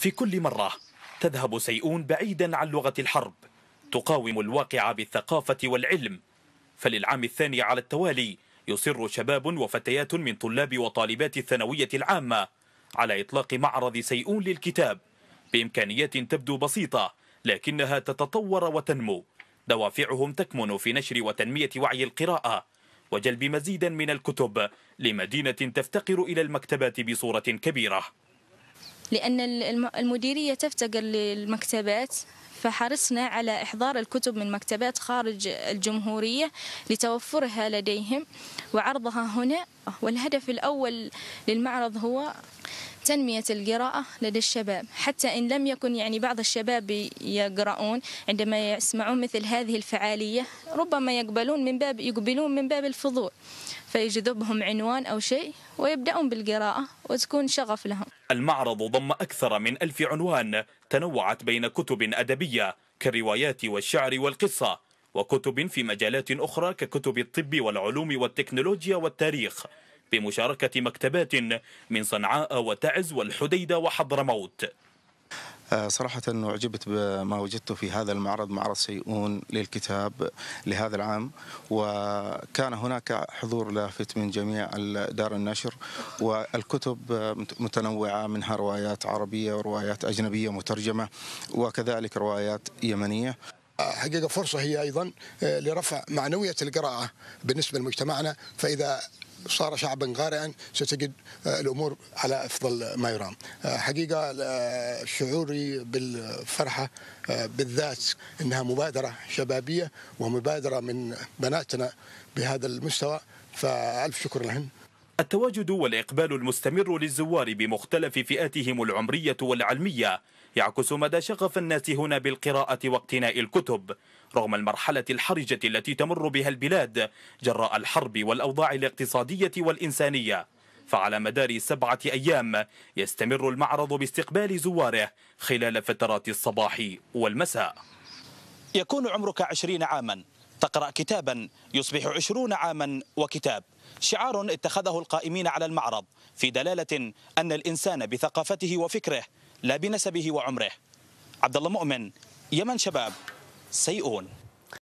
في كل مرة تذهب سيئون بعيدا عن لغة الحرب تقاوم الواقع بالثقافة والعلم فللعام الثاني على التوالي يصر شباب وفتيات من طلاب وطالبات الثانوية العامة على إطلاق معرض سيئون للكتاب بإمكانيات تبدو بسيطة لكنها تتطور وتنمو دوافعهم تكمن في نشر وتنمية وعي القراءة وجلب مزيدا من الكتب لمدينة تفتقر إلى المكتبات بصورة كبيرة لأن المديرية تفتقر للمكتبات فحرصنا على إحضار الكتب من مكتبات خارج الجمهورية لتوفرها لديهم وعرضها هنا والهدف الأول للمعرض هو تنمية القراءة لدى الشباب حتى إن لم يكن يعني بعض الشباب يقرؤون عندما يسمعون مثل هذه الفعالية ربما يقبلون من باب يقبلون من باب الفضول فيجذبهم عنوان أو شيء ويبدأون بالقراءة وتكون شغف لهم المعرض ضم أكثر من ألف عنوان تنوعت بين كتب أدبية كالروايات والشعر والقصة وكتب في مجالات أخرى ككتب الطب والعلوم والتكنولوجيا والتاريخ بمشاركة مكتبات من صنعاء وتعز والحديدة وحضرموت آه، صراحة أعجبت بما وجدته في هذا المعرض معرض سيئون للكتاب لهذا العام وكان هناك حضور لافت من جميع دار النشر والكتب متنوعة منها روايات عربية وروايات أجنبية مترجمة وكذلك روايات يمنية حقيقه فرصه هي ايضا آه، لرفع معنويه القراءه بالنسبه لمجتمعنا فاذا صار شعبا قارئا ستجد آه، الامور على افضل ما يرام. آه، حقيقه شعوري بالفرحه بالذات انها مبادره شبابيه ومبادره من بناتنا بهذا المستوى فالف شكر لهن. التواجد والإقبال المستمر للزوار بمختلف فئاتهم العمرية والعلمية يعكس مدى شغف الناس هنا بالقراءة واقتناء الكتب رغم المرحلة الحرجة التي تمر بها البلاد جراء الحرب والأوضاع الاقتصادية والإنسانية فعلى مدار سبعة أيام يستمر المعرض باستقبال زواره خلال فترات الصباح والمساء يكون عمرك عشرين عاما تقرأ كتابا يصبح عشرون عاما وكتاب شعار اتخذه القائمين على المعرض في دلالة أن الإنسان بثقافته وفكره لا بنسبه وعمره عبد الله مؤمن يمن شباب سيئون